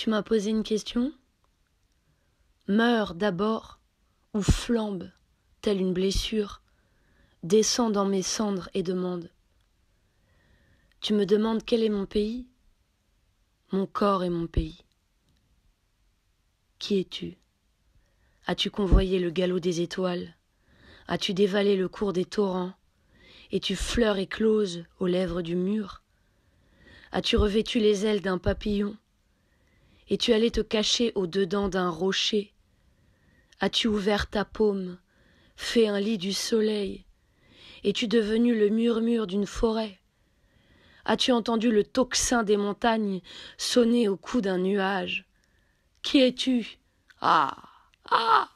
Tu m'as posé une question Meurs d'abord ou flambe, telle une blessure, descends dans mes cendres et demande. Tu me demandes quel est mon pays Mon corps est mon pays. Qui es-tu As-tu convoyé le galop des étoiles As-tu dévalé le cours des torrents Es-tu fleur éclose aux lèvres du mur As-tu revêtu les ailes d'un papillon et tu allais te cacher au dedans d'un rocher. As-tu ouvert ta paume, fait un lit du soleil Es-tu devenu le murmure d'une forêt As-tu entendu le tocsin des montagnes sonner au cou d'un nuage Qui es-tu Ah Ah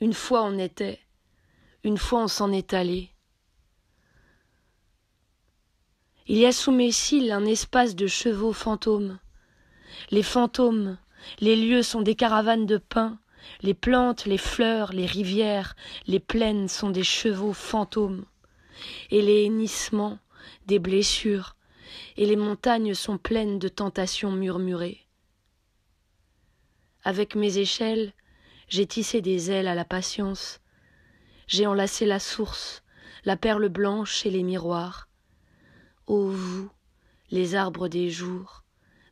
Une fois on était, une fois on s'en est allé. Il y a sous mes cils un espace de chevaux fantômes, les fantômes, les lieux sont des caravanes de pins, les plantes, les fleurs, les rivières, les plaines sont des chevaux fantômes, et les hennissements, des blessures, et les montagnes sont pleines de tentations murmurées. Avec mes échelles, j'ai tissé des ailes à la patience, j'ai enlacé la source, la perle blanche et les miroirs. Ô vous, les arbres des jours,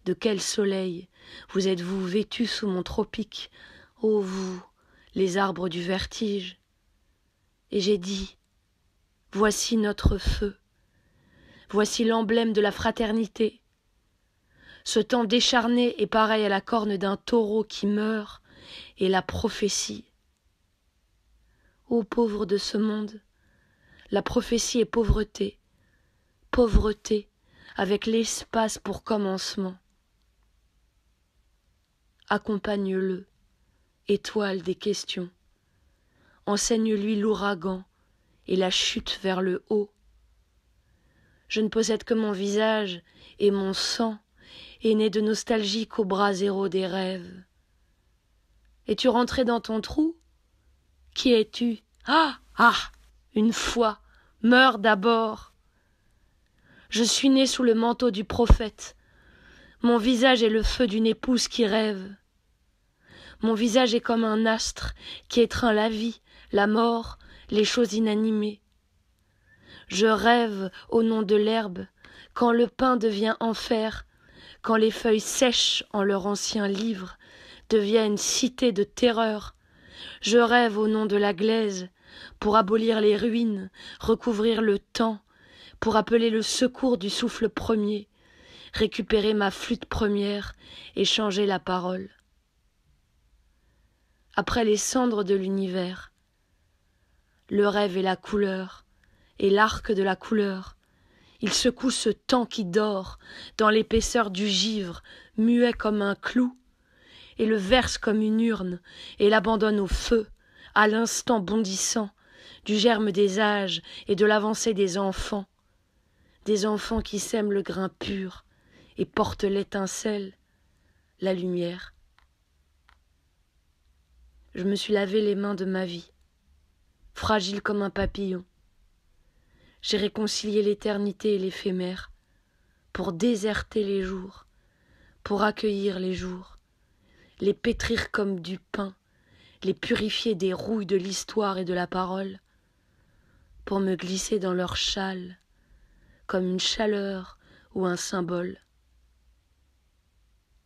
de quel soleil Vous êtes-vous vêtus sous mon tropique Ô vous, les arbres du vertige Et j'ai dit Voici notre feu, voici l'emblème de la fraternité. Ce temps décharné est pareil à la corne d'un taureau qui meurt et la prophétie. Ô pauvres de ce monde, la prophétie est pauvreté, pauvreté avec l'espace pour commencement accompagne-le, étoile des questions. Enseigne-lui l'ouragan et la chute vers le haut. Je ne possède que mon visage et mon sang, et né de nostalgie qu'au bras zéro des rêves. Es-tu rentré dans ton trou Qui es-tu Ah Ah Une fois Meurs d'abord Je suis né sous le manteau du prophète. Mon visage est le feu d'une épouse qui rêve. Mon visage est comme un astre qui étreint la vie, la mort, les choses inanimées. Je rêve au nom de l'herbe, quand le pain devient enfer, quand les feuilles sèches en leur ancien livre deviennent cité de terreur. Je rêve au nom de la glaise, pour abolir les ruines, recouvrir le temps, pour appeler le secours du souffle premier, récupérer ma flûte première et changer la parole après les cendres de l'univers. Le rêve est la couleur, et l'arc de la couleur. Il secoue ce temps qui dort dans l'épaisseur du givre, muet comme un clou, et le verse comme une urne, et l'abandonne au feu, à l'instant bondissant, du germe des âges et de l'avancée des enfants, des enfants qui sèment le grain pur et portent l'étincelle, la lumière je me suis lavé les mains de ma vie, fragile comme un papillon. J'ai réconcilié l'éternité et l'éphémère, pour déserter les jours, pour accueillir les jours, les pétrir comme du pain, les purifier des rouilles de l'histoire et de la parole, pour me glisser dans leur châle, comme une chaleur ou un symbole.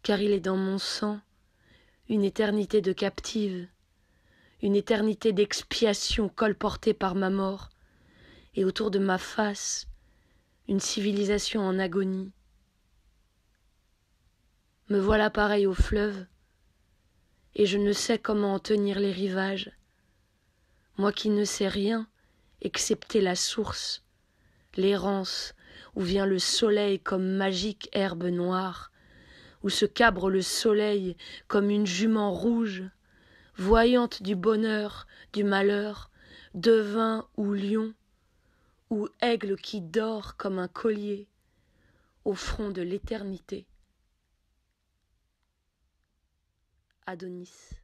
Car il est dans mon sang une éternité de captive, une éternité d'expiation colportée par ma mort, et autour de ma face, une civilisation en agonie. Me voilà pareil au fleuve, et je ne sais comment en tenir les rivages. Moi qui ne sais rien, excepté la source, l'errance, où vient le soleil comme magique herbe noire, où se cabre le soleil comme une jument rouge, voyante du bonheur, du malheur, devin ou lion, ou aigle qui dort comme un collier au front de l'éternité. Adonis.